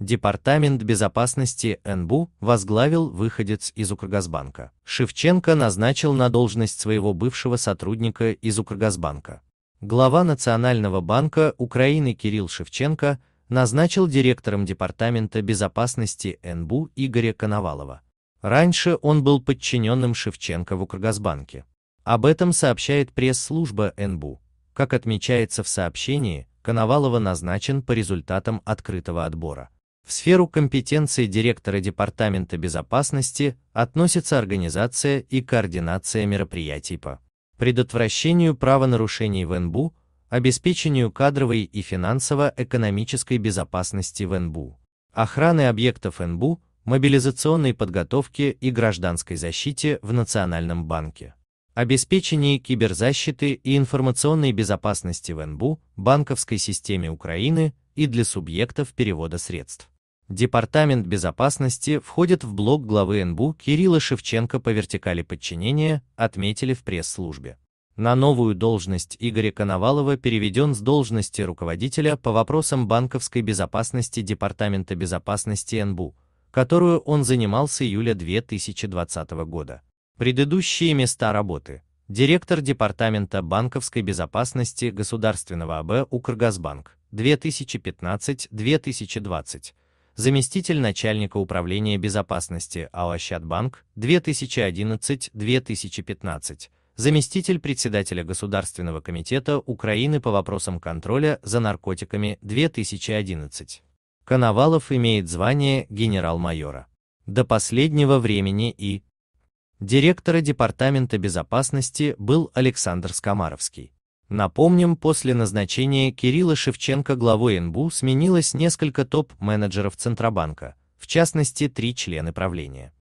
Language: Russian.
Департамент безопасности НБУ возглавил выходец из Укргазбанка. Шевченко назначил на должность своего бывшего сотрудника из Укргазбанка. Глава Национального банка Украины Кирилл Шевченко назначил директором Департамента безопасности НБУ Игоря Коновалова. Раньше он был подчиненным Шевченко в Укргазбанке. Об этом сообщает пресс-служба НБУ. Как отмечается в сообщении, Коновалова назначен по результатам открытого отбора. В сферу компетенции директора Департамента безопасности относится организация и координация мероприятий по предотвращению правонарушений в НБУ, обеспечению кадровой и финансово-экономической безопасности в НБУ, охраны объектов НБУ, мобилизационной подготовке и гражданской защите в Национальном банке, обеспечении киберзащиты и информационной безопасности в НБУ, банковской системе Украины и для субъектов перевода средств. Департамент безопасности входит в блок главы НБУ Кирилла Шевченко по вертикали подчинения, отметили в пресс-службе. На новую должность Игоря Коновалова переведен с должности руководителя по вопросам банковской безопасности Департамента безопасности НБУ, которую он занимал с июля 2020 года. Предыдущие места работы. Директор Департамента банковской безопасности Государственного АБ Укргазбанк 2015-2020, заместитель начальника управления безопасности Алащадбанк 2011-2015, заместитель председателя Государственного комитета Украины по вопросам контроля за наркотиками 2011. Коновалов имеет звание генерал-майора. До последнего времени и директора Департамента безопасности был Александр Скамаровский. Напомним, после назначения Кирилла Шевченко главой НБУ сменилось несколько топ-менеджеров Центробанка, в частности три члена правления.